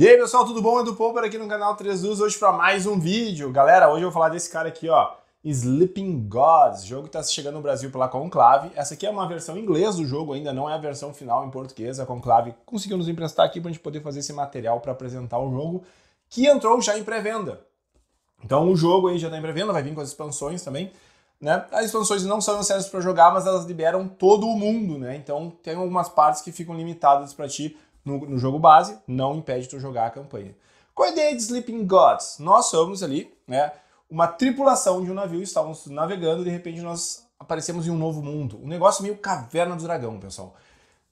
E aí pessoal, tudo bom? Eu do Pomper aqui no canal 3 Luz, hoje para mais um vídeo. Galera, hoje eu vou falar desse cara aqui, ó, Sleeping Gods, jogo que está chegando no Brasil pela Conclave. Essa aqui é uma versão em inglês do jogo ainda, não é a versão final em português. A Conclave conseguiu nos emprestar aqui para a gente poder fazer esse material para apresentar o jogo, que entrou já em pré-venda. Então o jogo aí já está em pré-venda, vai vir com as expansões também. Né? As expansões não são necessárias para jogar, mas elas liberam todo o mundo, né? Então tem algumas partes que ficam limitadas para ti no, no jogo base, não impede tu jogar a campanha. Qual a ideia de Sleeping Gods? Nós somos ali, né? Uma tripulação de um navio, estávamos navegando e de repente nós aparecemos em um novo mundo. Um negócio meio caverna do dragão, pessoal.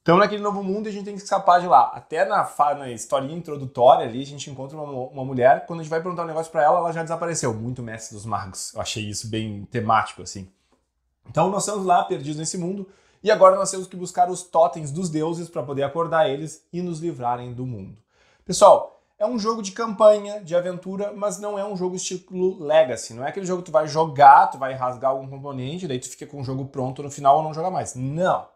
Então, naquele novo mundo, a gente tem que escapar de lá. Até na, na historinha introdutória ali, a gente encontra uma, uma mulher. Quando a gente vai perguntar um negócio para ela, ela já desapareceu. Muito mestre dos magos. Eu achei isso bem temático, assim. Então, nós estamos lá, perdidos nesse mundo. E agora nós temos que buscar os totens dos deuses para poder acordar eles e nos livrarem do mundo. Pessoal, é um jogo de campanha, de aventura, mas não é um jogo estilo Legacy. Não é aquele jogo que tu vai jogar, tu vai rasgar algum componente, daí tu fica com o jogo pronto no final ou não joga mais. Não.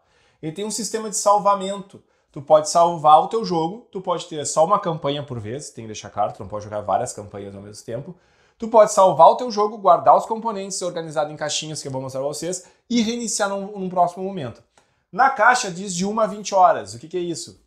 Ele tem um sistema de salvamento. Tu pode salvar o teu jogo, tu pode ter só uma campanha por vez, tem que deixar claro, tu não pode jogar várias campanhas ao mesmo tempo tu pode salvar o teu jogo, guardar os componentes organizado em caixinhas que eu vou mostrar para vocês e reiniciar num, num, próximo momento. Na caixa diz de 1 a 20 horas. O que, que é isso?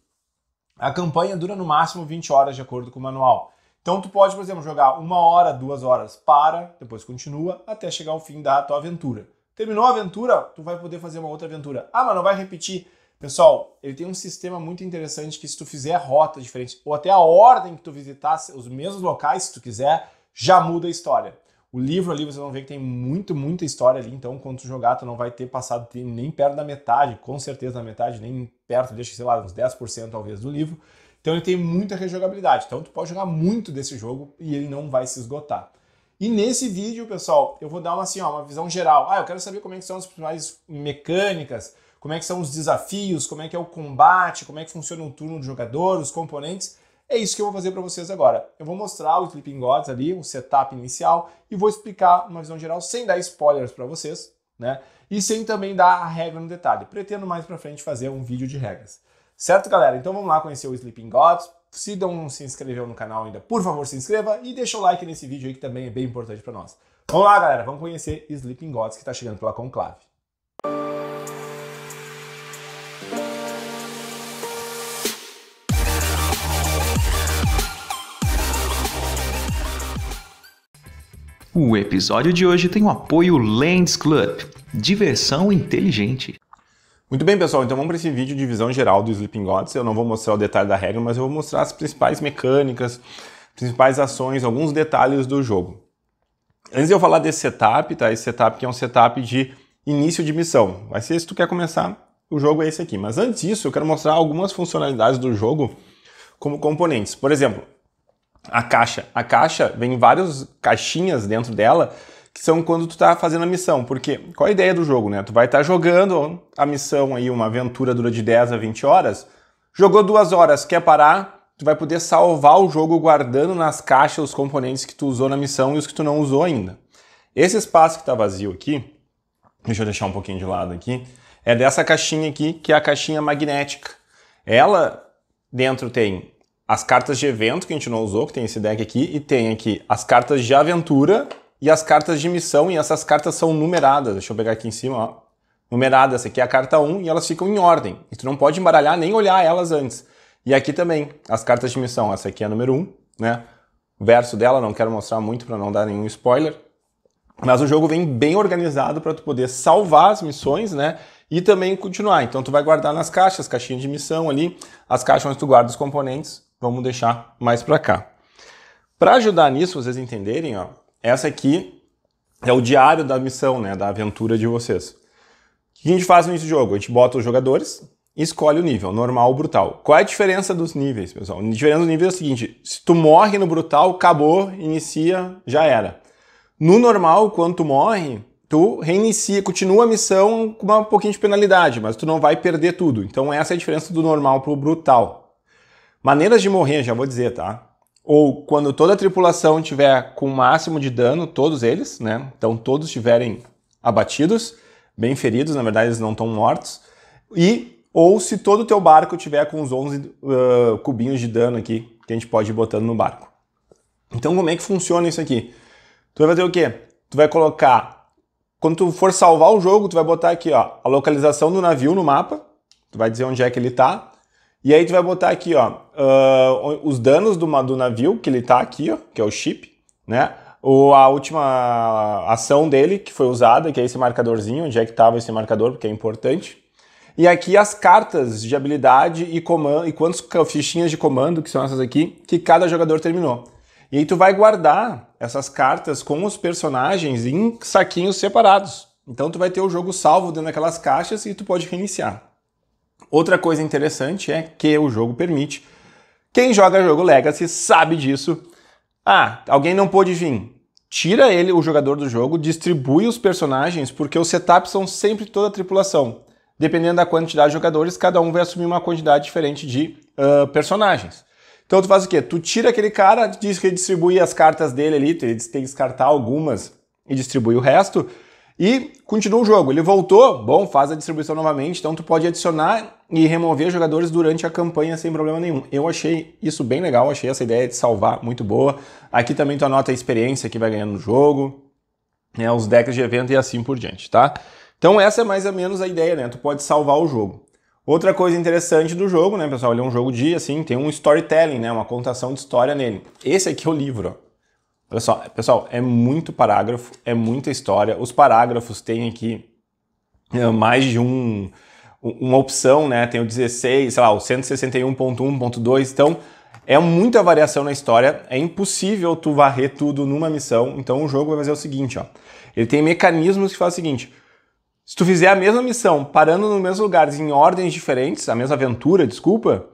A campanha dura no máximo 20 horas de acordo com o manual. Então tu pode, por exemplo, jogar uma hora, duas horas, para, depois continua até chegar ao fim da tua aventura. Terminou a aventura, tu vai poder fazer uma outra aventura. Ah, mas não vai repetir. Pessoal, ele tem um sistema muito interessante que se tu fizer a rota diferente ou até a ordem que tu visitar os mesmos locais, se tu quiser, já muda a história. O livro ali vocês vão ver que tem muito, muita história ali, então quando tu jogar, tu não vai ter passado nem perto da metade, com certeza da metade, nem perto, deixa, sei lá, uns 10% talvez do livro. Então ele tem muita rejogabilidade. Então tu pode jogar muito desse jogo e ele não vai se esgotar. E nesse vídeo, pessoal, eu vou dar uma assim, ó, uma visão geral. Ah, eu quero saber como é que são as principais mecânicas, como é que são os desafios, como é que é o combate, como é que funciona o turno do jogador, os componentes. É isso que eu vou fazer para vocês agora. Eu vou mostrar o Sleeping Gods ali, o setup inicial, e vou explicar uma visão geral sem dar spoilers para vocês, né? E sem também dar a regra no detalhe. Pretendo mais para frente fazer um vídeo de regras. Certo, galera? Então vamos lá conhecer o Sleeping Gods. Se não se inscreveu no canal ainda, por favor, se inscreva e deixa o like nesse vídeo aí que também é bem importante para nós. Vamos lá, galera, vamos conhecer Sleeping Gods que está chegando pela Conclave. O episódio de hoje tem o apoio Lens Club, diversão inteligente. Muito bem, pessoal, então vamos para esse vídeo de visão geral do Sleeping Gods. Eu não vou mostrar o detalhe da regra, mas eu vou mostrar as principais mecânicas, principais ações, alguns detalhes do jogo. Antes de eu falar desse setup, tá? Esse setup que é um setup de início de missão. Vai ser se tu quer começar, o jogo é esse aqui. Mas antes disso, eu quero mostrar algumas funcionalidades do jogo como componentes. Por exemplo, a caixa. A caixa vem várias caixinhas dentro dela que são quando tu tá fazendo a missão. Porque qual a ideia do jogo, né? Tu vai estar tá jogando a missão aí, uma aventura dura de 10 a 20 horas. Jogou duas horas, quer parar? Tu vai poder salvar o jogo guardando nas caixas os componentes que tu usou na missão e os que tu não usou ainda. Esse espaço que tá vazio aqui, deixa eu deixar um pouquinho de lado aqui, é dessa caixinha aqui, que é a caixinha magnética. Ela dentro tem as cartas de evento que a gente não usou, que tem esse deck aqui, e tem aqui as cartas de aventura e as cartas de missão, e essas cartas são numeradas. Deixa eu pegar aqui em cima, ó. Numeradas, essa aqui é a carta 1 e elas ficam em ordem. E tu não pode embaralhar nem olhar elas antes. E aqui também, as cartas de missão. Essa aqui é a número 1, né? O verso dela, não quero mostrar muito para não dar nenhum spoiler. Mas o jogo vem bem organizado para tu poder salvar as missões, né? E também continuar. Então tu vai guardar nas caixas, caixinha de missão ali, as caixas onde tu guarda os componentes Vamos deixar mais para cá. Para ajudar nisso, vocês entenderem, ó, essa aqui é o diário da missão, né, da aventura de vocês. O que a gente faz nesse jogo? A gente bota os jogadores e escolhe o nível, normal ou brutal. Qual é a diferença dos níveis, pessoal? A diferença do nível é o seguinte, se tu morre no brutal, acabou, inicia, já era. No normal, quando tu morre, tu reinicia, continua a missão com um pouquinho de penalidade, mas tu não vai perder tudo. Então essa é a diferença do normal pro brutal, Maneiras de morrer, já vou dizer, tá? Ou quando toda a tripulação tiver com o máximo de dano, todos eles, né? Então todos estiverem abatidos, bem feridos, na verdade eles não estão mortos. E ou se todo o teu barco tiver com os 11 uh, cubinhos de dano aqui, que a gente pode ir botando no barco. Então como é que funciona isso aqui? Tu vai fazer o quê? Tu vai colocar, quando tu for salvar o jogo, tu vai botar aqui ó, a localização do navio no mapa, tu vai dizer onde é que ele tá, e aí tu vai botar aqui, ó, uh, os danos do, do navio, que ele tá aqui, ó, que é o chip, né? Ou a última ação dele que foi usada, que é esse marcadorzinho, onde é que estava esse marcador, porque é importante. E aqui as cartas de habilidade e comando, e quantas fichinhas de comando, que são essas aqui, que cada jogador terminou. E aí tu vai guardar essas cartas com os personagens em saquinhos separados. Então tu vai ter o jogo salvo dentro daquelas caixas e tu pode reiniciar. Outra coisa interessante é que o jogo permite. Quem joga jogo Legacy sabe disso. Ah, alguém não pôde vir. Tira ele, o jogador do jogo, distribui os personagens, porque os setups são sempre toda a tripulação. Dependendo da quantidade de jogadores, cada um vai assumir uma quantidade diferente de uh, personagens. Então tu faz o quê? Tu tira aquele cara, diz que distribui as cartas dele ali, tu tem que descartar algumas e distribui o resto. E continua o jogo. Ele voltou, bom, faz a distribuição novamente, então tu pode adicionar e remover jogadores durante a campanha sem problema nenhum. Eu achei isso bem legal, achei essa ideia de salvar muito boa. Aqui também tu anota a experiência que vai ganhando no jogo, né, os decks de evento e assim por diante, tá? Então essa é mais ou menos a ideia, né? Tu pode salvar o jogo. Outra coisa interessante do jogo, né, pessoal? Ele é um jogo de, assim, tem um storytelling, né? Uma contação de história nele. Esse aqui é o livro, ó. Olha só, pessoal, é muito parágrafo, é muita história. Os parágrafos têm aqui né, mais de um, uma opção, né? Tem o 16, sei lá, o 161.1.2. Então, é muita variação na história. É impossível tu varrer tudo numa missão. Então, o jogo vai fazer o seguinte, ó. Ele tem mecanismos que faz o seguinte. Se tu fizer a mesma missão, parando nos mesmos lugares, em ordens diferentes, a mesma aventura, desculpa,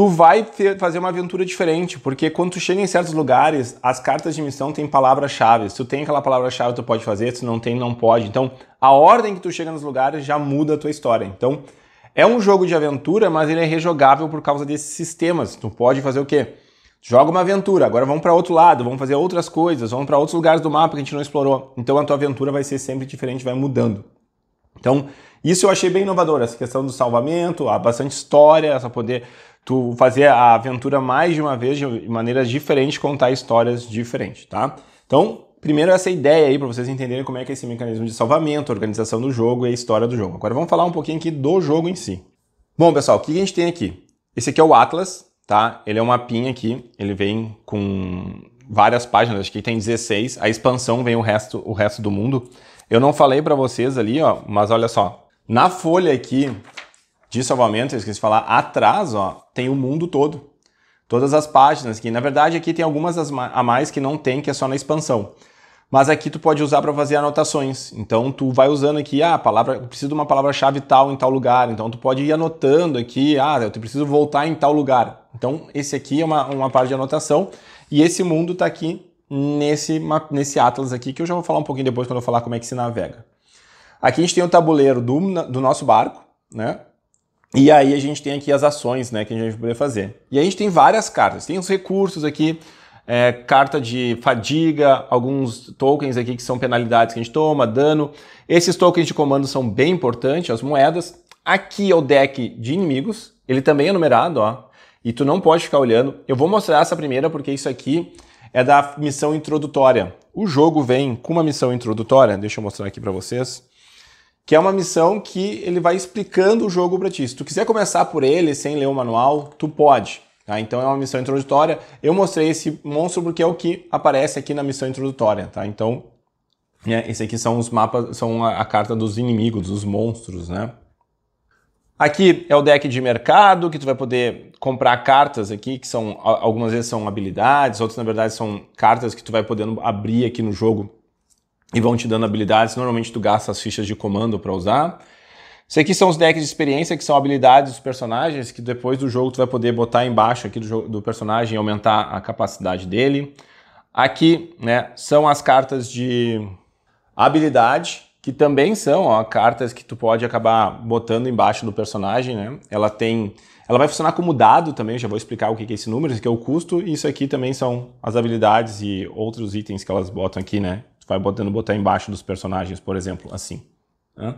tu vai ter, fazer uma aventura diferente, porque quando tu chega em certos lugares, as cartas de missão têm palavras-chave. Se tu tem aquela palavra-chave, tu pode fazer, se não tem, não pode. Então, a ordem que tu chega nos lugares já muda a tua história. Então, é um jogo de aventura, mas ele é rejogável por causa desses sistemas. Tu pode fazer o quê? Joga uma aventura, agora vamos para outro lado, vamos fazer outras coisas, vamos para outros lugares do mapa que a gente não explorou. Então a tua aventura vai ser sempre diferente, vai mudando. Então, isso eu achei bem inovador, essa questão do salvamento, há bastante história, essa poder tu fazer a aventura mais de uma vez, de maneiras diferentes, contar histórias diferentes, tá? Então, primeiro essa ideia aí para vocês entenderem como é que é esse mecanismo de salvamento, organização do jogo e a história do jogo. Agora vamos falar um pouquinho aqui do jogo em si. Bom, pessoal, o que a gente tem aqui? Esse aqui é o Atlas, tá? Ele é um mapinha aqui, ele vem com várias páginas, acho que tem 16. A expansão vem o resto, o resto do mundo. Eu não falei para vocês ali, ó, mas olha só. Na folha aqui de salvamento, eu esqueci de falar, atrás ó, tem o mundo todo. Todas as páginas que, na verdade, aqui tem algumas a mais que não tem, que é só na expansão. Mas aqui tu pode usar para fazer anotações. Então tu vai usando aqui, ah, palavra, eu preciso de uma palavra-chave tal em tal lugar. Então tu pode ir anotando aqui, ah, eu preciso voltar em tal lugar. Então esse aqui é uma, uma parte de anotação e esse mundo está aqui nesse, nesse Atlas aqui, que eu já vou falar um pouquinho depois quando eu falar como é que se navega. Aqui a gente tem o tabuleiro do, do nosso barco, né? E aí a gente tem aqui as ações né, que a gente vai poder fazer. E a gente tem várias cartas, tem os recursos aqui, é, carta de fadiga, alguns tokens aqui que são penalidades que a gente toma, dano. Esses tokens de comando são bem importantes, as moedas. Aqui é o deck de inimigos, ele também é numerado, ó. E tu não pode ficar olhando. Eu vou mostrar essa primeira porque isso aqui é da missão introdutória. O jogo vem com uma missão introdutória, deixa eu mostrar aqui para vocês que é uma missão que ele vai explicando o jogo para ti. Se tu quiser começar por ele sem ler o manual, tu pode. Tá? Então é uma missão introdutória. Eu mostrei esse monstro porque é o que aparece aqui na missão introdutória. Tá? Então, esses é, esse aqui são os mapas, são a, a carta dos inimigos, dos monstros, né? Aqui é o deck de mercado, que tu vai poder comprar cartas aqui, que são algumas vezes são habilidades, outras na verdade são cartas que tu vai podendo abrir aqui no jogo e vão te dando habilidades. Normalmente tu gasta as fichas de comando para usar. Isso aqui são os decks de experiência, que são habilidades dos personagens, que depois do jogo tu vai poder botar embaixo aqui do, do personagem e aumentar a capacidade dele. Aqui, né, são as cartas de habilidade, que também são ó, cartas que tu pode acabar botando embaixo do personagem, né? Ela tem, ela vai funcionar como dado também, já vou explicar o que é esse número, esse aqui é o custo, e isso aqui também são as habilidades e outros itens que elas botam aqui, né? vai botando botar embaixo dos personagens, por exemplo, assim. Né?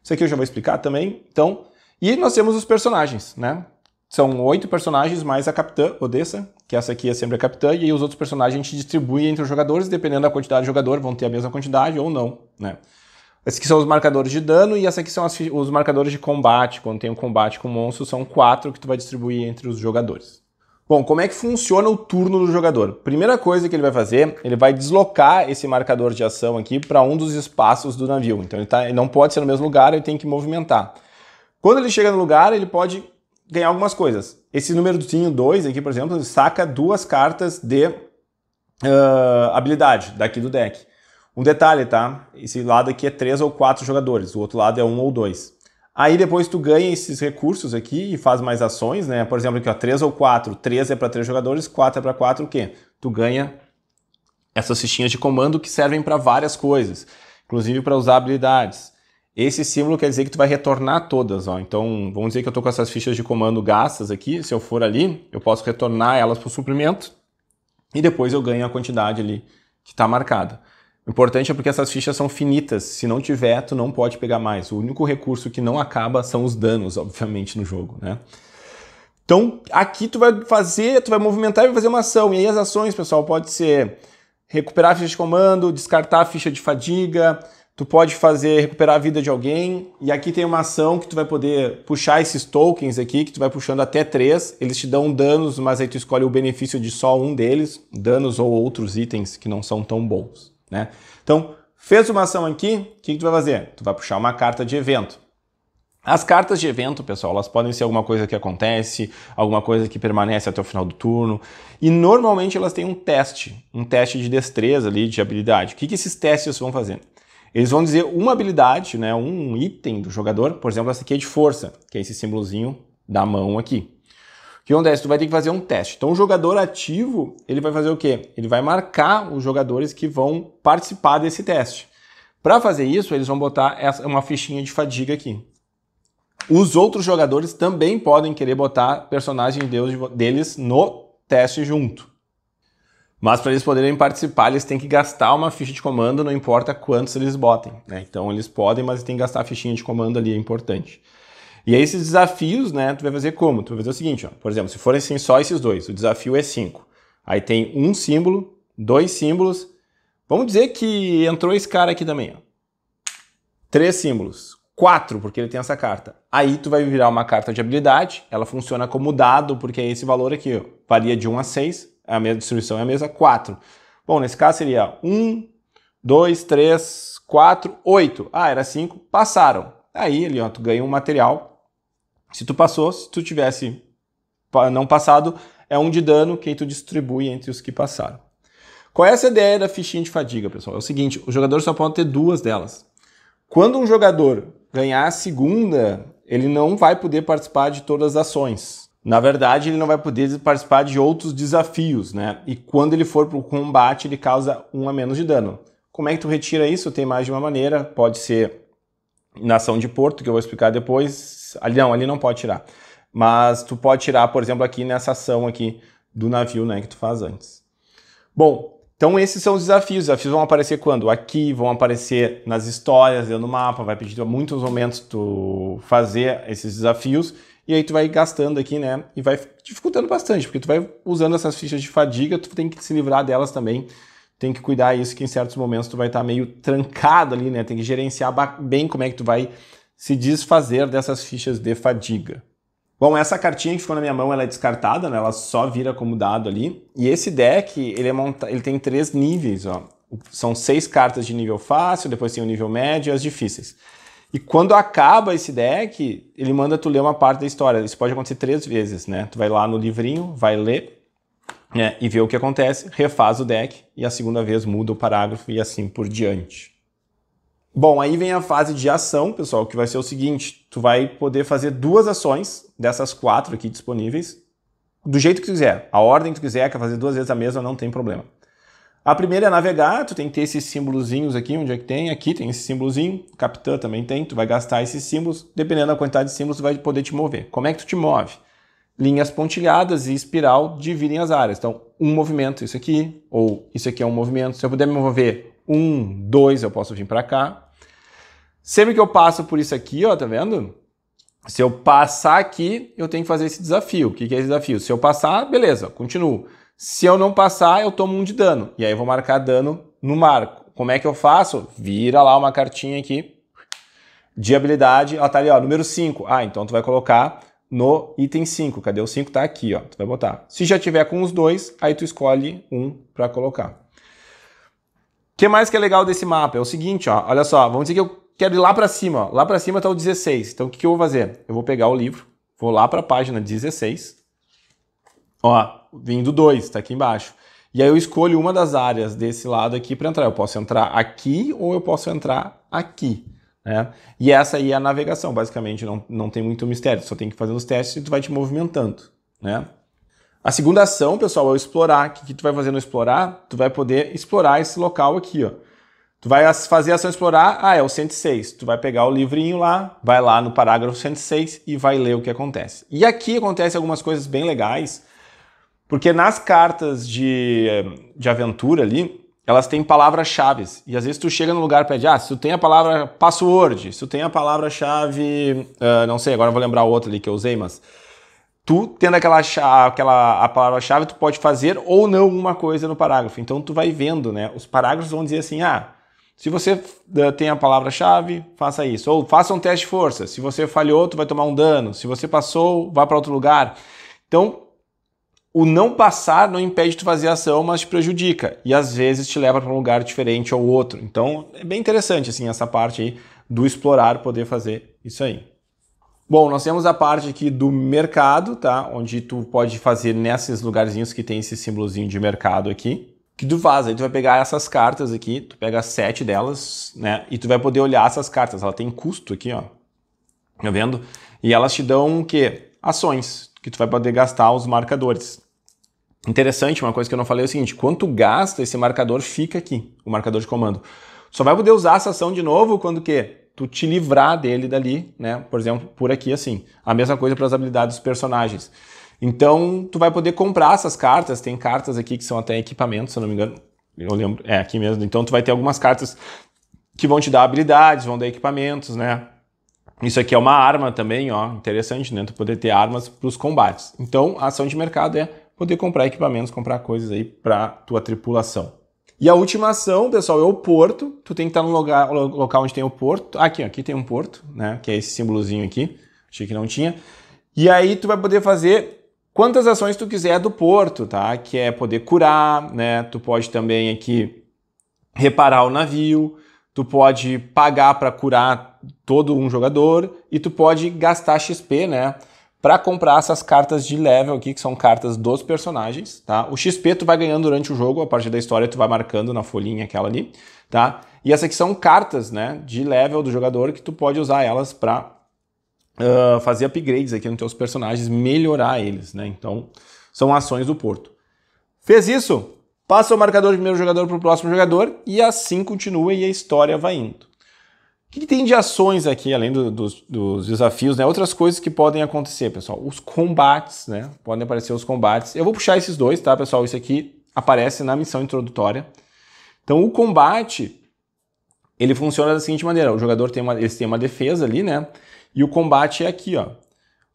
Isso aqui eu já vou explicar também. Então, e nós temos os personagens, né? São oito personagens mais a capitã, Odessa, que essa aqui é sempre a capitã, e aí os outros personagens a gente distribui entre os jogadores, dependendo da quantidade de jogador, vão ter a mesma quantidade ou não, né? Esses aqui são os marcadores de dano e esses aqui são as, os marcadores de combate. Quando tem um combate com monstros, são quatro que tu vai distribuir entre os jogadores. Bom, como é que funciona o turno do jogador? Primeira coisa que ele vai fazer, ele vai deslocar esse marcador de ação aqui para um dos espaços do navio. Então ele, tá, ele não pode ser no mesmo lugar, ele tem que movimentar. Quando ele chega no lugar, ele pode ganhar algumas coisas. Esse númerozinho 2 aqui, por exemplo, ele saca duas cartas de uh, habilidade daqui do deck. Um detalhe, tá? Esse lado aqui é 3 ou 4 jogadores, o outro lado é 1 um ou 2. Aí depois tu ganha esses recursos aqui e faz mais ações, né? Por exemplo, aqui ó, 3 ou 4, 3 é para 3 jogadores, 4 é para 4, o quê? Tu ganha essas fichinhas de comando que servem para várias coisas, inclusive para usar habilidades. Esse símbolo quer dizer que tu vai retornar todas, ó. Então, vamos dizer que eu estou com essas fichas de comando gastas aqui, se eu for ali, eu posso retornar elas para o suprimento e depois eu ganho a quantidade ali que está marcada. O importante é porque essas fichas são finitas. Se não tiver, tu não pode pegar mais. O único recurso que não acaba são os danos, obviamente, no jogo, né? Então, aqui tu vai fazer, tu vai movimentar e vai fazer uma ação. E aí as ações, pessoal, pode ser recuperar a ficha de comando, descartar a ficha de fadiga, tu pode fazer recuperar a vida de alguém, e aqui tem uma ação que tu vai poder puxar esses tokens aqui, que tu vai puxando até três, eles te dão danos, mas aí tu escolhe o benefício de só um deles, danos ou outros itens que não são tão bons né? Então, fez uma ação aqui, o que, que tu vai fazer? Tu vai puxar uma carta de evento. As cartas de evento, pessoal, elas podem ser alguma coisa que acontece, alguma coisa que permanece até o final do turno. E normalmente elas têm um teste, um teste de destreza ali, de habilidade. O que, que esses testes vão fazer? Eles vão dizer uma habilidade, né, um item do jogador, por exemplo, essa aqui é de força, que é esse símbolozinho da mão aqui que acontece? É tu vai ter que fazer um teste. Então, o jogador ativo, ele vai fazer o quê? Ele vai marcar os jogadores que vão participar desse teste. Para fazer isso, eles vão botar essa, uma fichinha de fadiga aqui. Os outros jogadores também podem querer botar personagem deles no teste junto. Mas para eles poderem participar, eles têm que gastar uma ficha de comando, não importa quantos eles botem. Né? Então eles podem, mas têm que gastar a fichinha de comando ali, é importante. E aí esses desafios, né, tu vai fazer como? Tu vai fazer o seguinte, ó, por exemplo, se forem assim só esses dois, o desafio é 5. Aí tem um símbolo, dois símbolos. Vamos dizer que entrou esse cara aqui também, ó. Três símbolos, quatro, porque ele tem essa carta. Aí tu vai virar uma carta de habilidade, ela funciona como dado, porque é esse valor aqui, ó, varia de 1 um a 6, é a mesma distribuição é a mesma, 4. Bom, nesse caso seria 1, 2, 3, 4, 8. Ah, era 5, passaram. Aí ali, ó, tu ganha um material se tu passou, se tu tivesse não passado, é um de dano que tu distribui entre os que passaram. Qual é essa ideia da fichinha de fadiga, pessoal? É o seguinte, o jogador só pode ter duas delas. Quando um jogador ganhar a segunda, ele não vai poder participar de todas as ações. Na verdade, ele não vai poder participar de outros desafios, né? E quando ele for para o combate, ele causa um a menos de dano. Como é que tu retira isso? Tem mais de uma maneira. Pode ser na ação de porto, que eu vou explicar depois, Ali não, ali não pode tirar. Mas tu pode tirar, por exemplo, aqui nessa ação aqui do navio, né, que tu faz antes. Bom, então esses são os desafios. Os desafios vão aparecer quando? Aqui, vão aparecer nas histórias, dentro do mapa, vai pedir muitos momentos tu fazer esses desafios. E aí tu vai gastando aqui, né? E vai dificultando bastante, porque tu vai usando essas fichas de fadiga, tu tem que se livrar delas também. Tem que cuidar isso que em certos momentos tu vai estar tá meio trancado ali, né? Tem que gerenciar bem como é que tu vai se desfazer dessas fichas de fadiga. Bom, essa cartinha que ficou na minha mão, ela é descartada, né? ela só vira como dado ali. E esse deck, ele, é monta... ele tem três níveis, ó. São seis cartas de nível fácil, depois tem o nível médio e as difíceis. E quando acaba esse deck, ele manda tu ler uma parte da história. Isso pode acontecer três vezes, né? Tu vai lá no livrinho, vai ler né? e vê o que acontece, refaz o deck, e a segunda vez muda o parágrafo e assim por diante. Bom, aí vem a fase de ação, pessoal, que vai ser o seguinte, tu vai poder fazer duas ações dessas quatro aqui disponíveis, do jeito que tu quiser, a ordem que tu quiser, quer fazer duas vezes a mesma, não tem problema. A primeira é navegar, tu tem que ter esses símbolozinhos aqui, onde é que tem? Aqui tem esse símbolozinho, capitã também tem, tu vai gastar esses símbolos, dependendo da quantidade de símbolos, tu vai poder te mover. Como é que tu te move? Linhas pontilhadas e espiral dividem as áreas. Então, um movimento, isso aqui, ou isso aqui é um movimento. Se eu puder me mover um, dois, eu posso vir para cá, Sempre que eu passo por isso aqui, ó, tá vendo? Se eu passar aqui, eu tenho que fazer esse desafio. O que, é esse desafio? Se eu passar, beleza, continuo. Se eu não passar, eu tomo um de dano. E aí eu vou marcar dano no marco. Como é que eu faço? Vira lá uma cartinha aqui de habilidade. Ela ah, tá ali, ó, número 5. Ah, então tu vai colocar no item 5. Cadê o 5? Tá aqui, ó. Tu vai botar. Se já tiver com os dois, aí tu escolhe um para colocar. O que mais que é legal desse mapa? É o seguinte, ó. Olha só, vamos dizer que eu quero ir lá para cima, ó. lá para cima está o 16. Então o que, que eu vou fazer? Eu vou pegar o livro, vou lá para a página 16, ó, vindo 2, está aqui embaixo. E aí eu escolho uma das áreas desse lado aqui para entrar. Eu posso entrar aqui ou eu posso entrar aqui. Né? E essa aí é a navegação, basicamente, não, não tem muito mistério, só tem que fazer os testes e tu vai te movimentando. Né? A segunda ação, pessoal, é o explorar. O que, que tu vai fazer no explorar? Tu vai poder explorar esse local aqui, ó. Tu vai fazer a ação explorar, ah, é o 106. Tu vai pegar o livrinho lá, vai lá no parágrafo 106 e vai ler o que acontece. E aqui acontece algumas coisas bem legais, porque nas cartas de, de aventura ali, elas têm palavras-chave. E às vezes tu chega no lugar e pede, ah, se tu tem a palavra password, se tu tem a palavra-chave, uh, não sei, agora vou lembrar outra ali que eu usei, mas tu tendo aquela, aquela a palavra-chave, tu pode fazer ou não uma coisa no parágrafo. Então tu vai vendo, né? Os parágrafos vão dizer assim, ah, se você eh, tem a palavra-chave, faça isso. Ou faça um teste de força. Se você falhou, tu vai tomar um dano. Se você passou, vá para outro lugar. Então, o não passar não impede de tu fazer ação, mas te prejudica. E às vezes te leva para um lugar diferente ou outro. Então, é bem interessante assim essa parte aí do explorar poder fazer isso aí. Bom, nós temos a parte aqui do mercado, tá? Onde tu pode fazer nesses lugarzinhos que tem esse símbolozinho de mercado aqui que tu faz? Aí tu vai pegar essas cartas aqui, tu pega sete delas, né? E tu vai poder olhar essas cartas. Ela tem custo aqui, ó. Tá vendo? E elas te dão o quê? Ações, que tu vai poder gastar os marcadores. Interessante, uma coisa que eu não falei é o seguinte: quanto gasta esse marcador, fica aqui, o marcador de comando. Só vai poder usar essa ação de novo quando que tu te livrar dele dali, né? Por exemplo, por aqui assim. A mesma coisa para as habilidades dos personagens. Então, tu vai poder comprar essas cartas. Tem cartas aqui que são até equipamentos, se eu não me engano. Eu lembro, é aqui mesmo. Então, tu vai ter algumas cartas que vão te dar habilidades, vão dar equipamentos, né? Isso aqui é uma arma também, ó, interessante, né? Tu poder ter armas para os combates. Então, a ação de mercado é poder comprar equipamentos, comprar coisas aí para tua tripulação. E a última ação, pessoal, é o porto. Tu tem que estar tá no lugar, local onde tem o porto. Aqui, ó, aqui tem um porto, né? Que é esse símbolozinho aqui. Achei que não tinha. E aí tu vai poder fazer quantas ações tu quiser do porto, tá? Que é poder curar, né? Tu pode também aqui reparar o navio, tu pode pagar para curar todo um jogador e tu pode gastar XP, né? Para comprar essas cartas de level aqui, que são cartas dos personagens, tá? O XP tu vai ganhando durante o jogo, a partir da história tu vai marcando na folhinha aquela ali, tá? E essas aqui são cartas, né, de level do jogador que tu pode usar elas para ah, fazer upgrades aqui nos teus personagens, melhorar eles, né? Então, são ações do Porto. Fez isso? Passa o marcador do primeiro jogador para o próximo jogador e assim continua e a história vai indo. O que, que tem de ações aqui, além do, dos, dos, desafios, né? Outras coisas que podem acontecer, pessoal. Os combates, né? Podem aparecer os combates. Eu vou puxar esses dois, tá, pessoal? Isso aqui aparece na missão introdutória. Então, o combate, ele funciona da seguinte maneira. O jogador tem uma, ele tem uma defesa ali, né? E o combate é aqui, ó.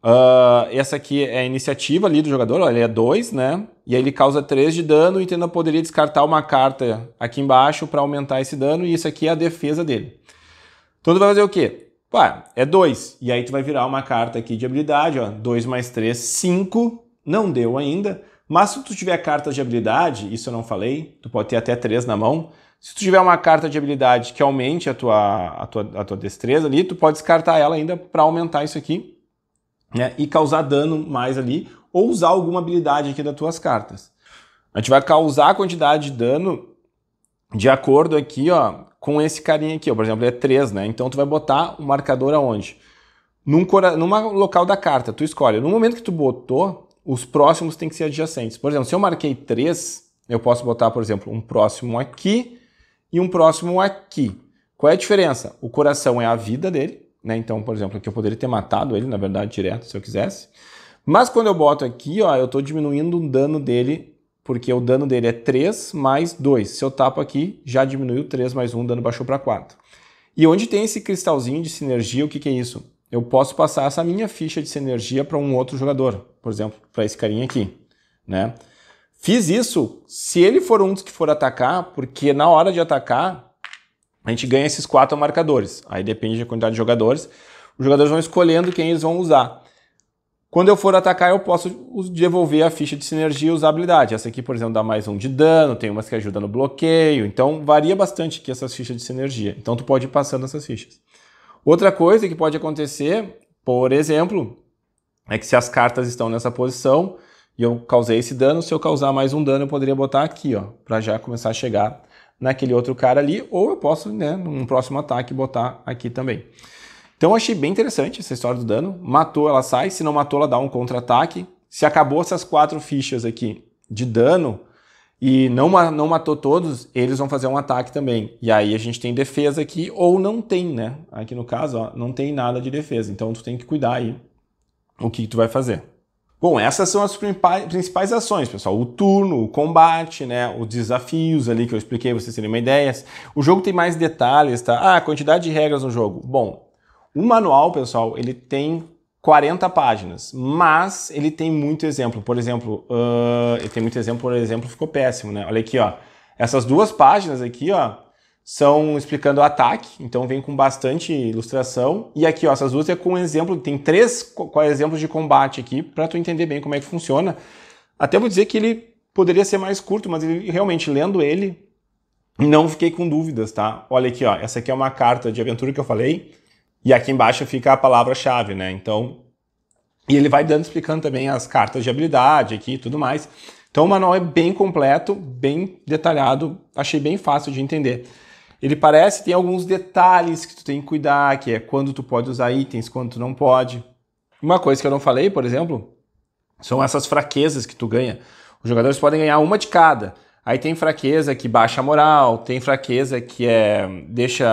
Uh, essa aqui é a iniciativa ali do jogador, ó, ele é 2, né? E aí ele causa 3 de dano, então eu poderia descartar uma carta aqui embaixo para aumentar esse dano, e isso aqui é a defesa dele. Então tu vai fazer o quê? Ué, é 2, e aí tu vai virar uma carta aqui de habilidade, ó, 2 mais 3, 5, não deu ainda, mas se tu tiver cartas de habilidade, isso eu não falei, tu pode ter até 3 na mão, se tu tiver uma carta de habilidade que aumente a tua, a tua, a tua destreza ali, tu pode descartar ela ainda para aumentar isso aqui né, e causar dano mais ali, ou usar alguma habilidade aqui das tuas cartas. A gente vai causar a quantidade de dano de acordo aqui ó, com esse carinha aqui. Ó. Por exemplo, ele é 3, né? Então tu vai botar o um marcador aonde? Num cora... Numa local da carta, tu escolhe. No momento que tu botou, os próximos têm que ser adjacentes. Por exemplo, se eu marquei 3, eu posso botar, por exemplo, um próximo aqui e um próximo aqui. Qual é a diferença? O coração é a vida dele, né? Então, por exemplo, aqui eu poderia ter matado ele, na verdade, direto, se eu quisesse. Mas quando eu boto aqui, ó, eu estou diminuindo o dano dele, porque o dano dele é 3 mais 2. Se eu tapo aqui, já diminuiu 3 mais 1, o dano baixou para 4. E onde tem esse cristalzinho de sinergia, o que, que é isso? Eu posso passar essa minha ficha de sinergia para um outro jogador, por exemplo, para esse carinha aqui, né? Fiz isso, se ele for um dos que for atacar, porque na hora de atacar, a gente ganha esses quatro marcadores. Aí depende da quantidade de jogadores. Os jogadores vão escolhendo quem eles vão usar. Quando eu for atacar, eu posso devolver a ficha de sinergia e habilidade. Essa aqui, por exemplo, dá mais um de dano, tem umas que ajudam no bloqueio. Então, varia bastante aqui essas fichas de sinergia. Então, tu pode ir passando essas fichas. Outra coisa que pode acontecer, por exemplo, é que se as cartas estão nessa posição, e eu causei esse dano, se eu causar mais um dano, eu poderia botar aqui, ó, para já começar a chegar naquele outro cara ali, ou eu posso, né, num próximo ataque, botar aqui também. Então eu achei bem interessante essa história do dano. Matou, ela sai, se não matou, ela dá um contra-ataque. Se acabou essas quatro fichas aqui de dano e não, não matou todos, eles vão fazer um ataque também. E aí a gente tem defesa aqui, ou não tem, né? Aqui no caso, ó, não tem nada de defesa. Então tu tem que cuidar aí o que tu vai fazer. Bom, essas são as principais ações, pessoal. O turno, o combate, né? Os desafios ali que eu expliquei, vocês terem uma ideia. O jogo tem mais detalhes, tá? Ah, a quantidade de regras no jogo. Bom, o manual, pessoal, ele tem 40 páginas, mas ele tem muito exemplo. Por exemplo, uh, ele tem muito exemplo, por exemplo, ficou péssimo, né? Olha aqui, ó. Essas duas páginas aqui, ó, são explicando o ataque, então vem com bastante ilustração. E aqui, ó, essas duas é com exemplo, tem três é exemplos de combate aqui para tu entender bem como é que funciona. Até vou dizer que ele poderia ser mais curto, mas ele, realmente lendo ele, não fiquei com dúvidas, tá? Olha aqui, ó, essa aqui é uma carta de aventura que eu falei, e aqui embaixo fica a palavra-chave, né? Então, e ele vai dando explicando também as cartas de habilidade aqui e tudo mais. Então o manual é bem completo, bem detalhado, achei bem fácil de entender. Ele parece, tem alguns detalhes que tu tem que cuidar, que é quando tu pode usar itens, quando tu não pode. Uma coisa que eu não falei, por exemplo, são essas fraquezas que tu ganha. Os jogadores podem ganhar uma de cada. Aí tem fraqueza que baixa a moral, tem fraqueza que é deixa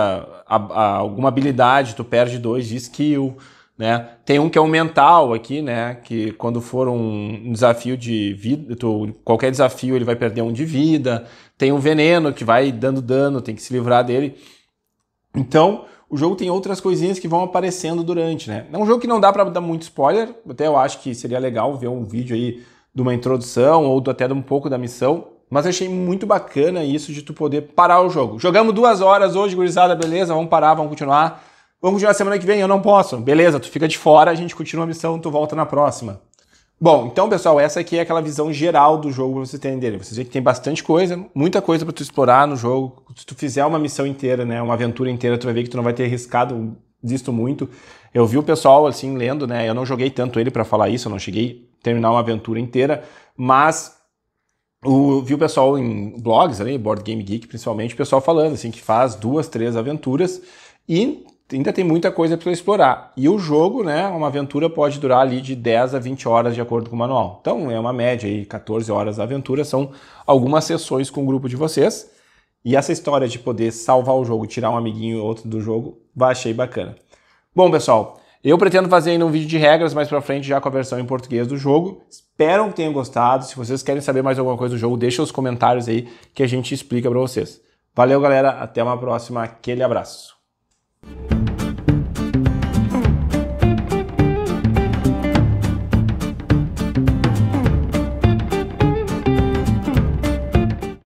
a, a, alguma habilidade, tu perde dois de skill, né? Tem um que é um mental aqui, né? Que quando for um, um desafio de vida, tu, qualquer desafio ele vai perder um de vida tem um veneno que vai dando dano, tem que se livrar dele. Então, o jogo tem outras coisinhas que vão aparecendo durante, né? É um jogo que não dá para dar muito spoiler, até eu acho que seria legal ver um vídeo aí de uma introdução ou até de um pouco da missão, mas eu achei muito bacana isso de tu poder parar o jogo. Jogamos duas horas hoje, gurizada, beleza? Vamos parar, vamos continuar. Vamos continuar semana que vem? Eu não posso. Beleza, tu fica de fora, a gente continua a missão, tu volta na próxima. Bom, então, pessoal, essa aqui é aquela visão geral do jogo para vocês entenderem. Vocês veem que tem bastante coisa, muita coisa para tu explorar no jogo. Se tu fizer uma missão inteira, né, uma aventura inteira, tu vai ver que tu não vai ter arriscado disto muito. Eu vi o pessoal, assim, lendo, né, eu não joguei tanto ele para falar isso, eu não cheguei a terminar uma aventura inteira, mas o, vi o pessoal em blogs ali, né, Board Game Geek principalmente, o pessoal falando, assim, que faz duas, três aventuras e ainda tem muita coisa para explorar. E o jogo, né, uma aventura pode durar ali de 10 a 20 horas de acordo com o manual. Então é uma média aí, 14 horas a aventura, são algumas sessões com o grupo de vocês. E essa história de poder salvar o jogo, tirar um amiguinho ou outro do jogo, achei bacana. Bom, pessoal, eu pretendo fazer ainda um vídeo de regras mais pra frente, já com a versão em português do jogo. Espero que tenham gostado. Se vocês querem saber mais alguma coisa do jogo, deixa os comentários aí que a gente explica para vocês. Valeu, galera. Até uma próxima. Aquele abraço.